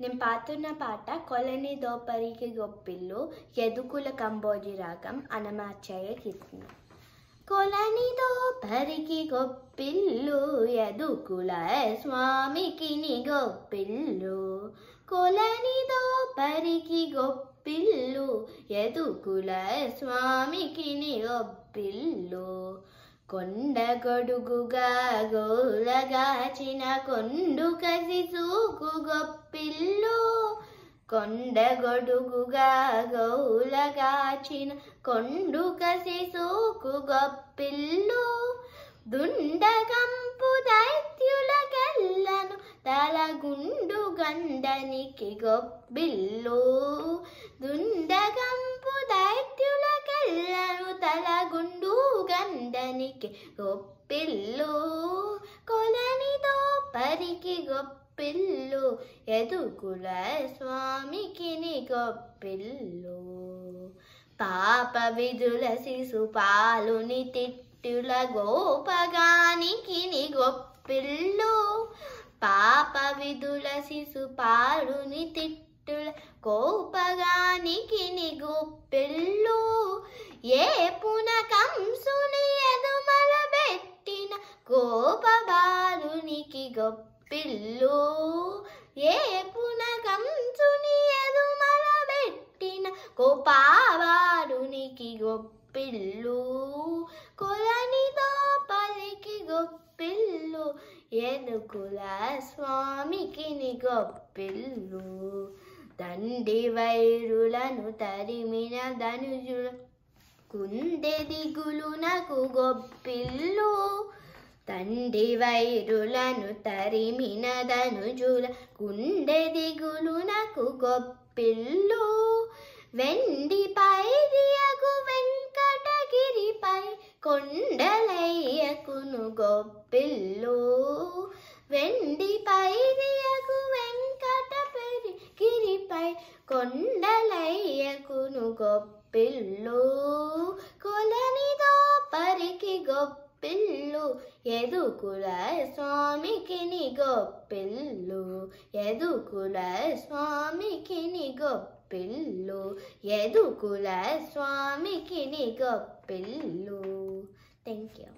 నేను పాతున్న పాట కొలని దోపరికి గొప్పిల్లు ఎదుకుల కంబోజి రాగం అనమాచార్య కీర్తన కొలని దోపరికి గొప్పిల్లు ఎదుకుల స్వామికి గొప్పిల్లు కొలని దోపరికి గొప్పిల్లు ఎదుకుల స్వామికి గొప్పిల్లు కొండ గొడుగుగా గోలగాచిన కొండు కసి సూకు గొప్పిల్లు కొండ గొడుగుగా గోలగాచిన కొండు కసి సూకు గొప్పిల్లు దుండగంపు తల గుండు గండనికి గొప్పిల్లు దుండగంపు దైత్యు కొలనికి గొప్పిల్లు కొలనితో పరికి గొప్పిల్లు ఎదుగుల స్వామికిని గొప్పిల్లు పాప విధుల శిశుపాలుని తిట్టుల గోపగానికిని గొప్పిల్లు పాప విధుల శిశుపాలుని తిట్టుల గోపగానికి గొప్పిల్లు కోపబాలునికి గొప్పిల్లు ఏ పునకంచుని ఎదుమలబెట్టిన కోపాబాలునికి గొప్పిల్లు కొలని పలికి గొప్పిల్లు ఎనుకుల స్వామికి గొప్పిల్లు తండ్రి వైరులను తరిమిన ధనుజుడు కుందె నాకు గొప్పిల్లు తండి వైరులను తరిమినదనుజుల గుండె దిగులునకు గొప్పిల్లు వెండిపై దియగు వెంకటగిరిపై కొండలయ్యకును గొప్పిల్లు వెండిపై దియగు వెంకటగిరి గిరిపై కొండలయ్యకును గొప్పిల్లు కొలని గొప్పిల్లు ఎదుకుల స్వామికిని గొప్పిల్లు ఎదుకుల స్వామికిని గొప్పిల్లు ఎదుకుల స్వామికిని గొప్పిల్లు థ్యాంక్ యూ